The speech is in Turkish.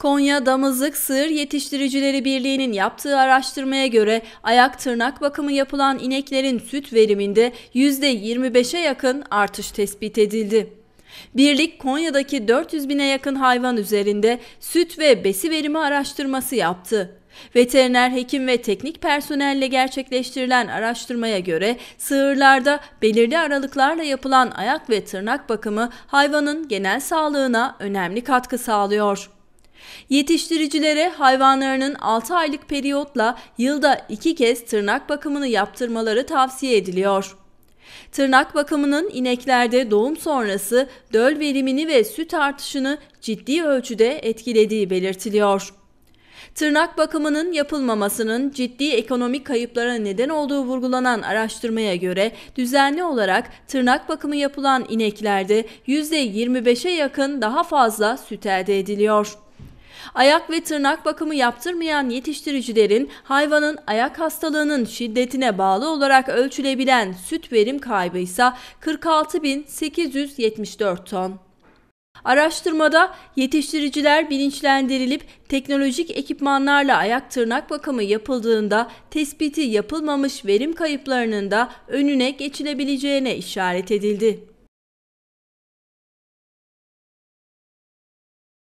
Konya Damızlık Sığır Yetiştiricileri Birliği'nin yaptığı araştırmaya göre ayak tırnak bakımı yapılan ineklerin süt veriminde %25'e yakın artış tespit edildi. Birlik Konya'daki 400 bine yakın hayvan üzerinde süt ve besi verimi araştırması yaptı. Veteriner hekim ve teknik personelle gerçekleştirilen araştırmaya göre sığırlarda belirli aralıklarla yapılan ayak ve tırnak bakımı hayvanın genel sağlığına önemli katkı sağlıyor. Yetiştiricilere hayvanlarının 6 aylık periyotla yılda 2 kez tırnak bakımını yaptırmaları tavsiye ediliyor. Tırnak bakımının ineklerde doğum sonrası döl verimini ve süt artışını ciddi ölçüde etkilediği belirtiliyor. Tırnak bakımının yapılmamasının ciddi ekonomik kayıplara neden olduğu vurgulanan araştırmaya göre düzenli olarak tırnak bakımı yapılan ineklerde %25'e yakın daha fazla süt elde ediliyor. Ayak ve tırnak bakımı yaptırmayan yetiştiricilerin hayvanın ayak hastalığının şiddetine bağlı olarak ölçülebilen süt verim kaybı ise 46.874 ton. Araştırmada yetiştiriciler bilinçlendirilip teknolojik ekipmanlarla ayak tırnak bakımı yapıldığında tespiti yapılmamış verim kayıplarının da önüne geçilebileceğine işaret edildi.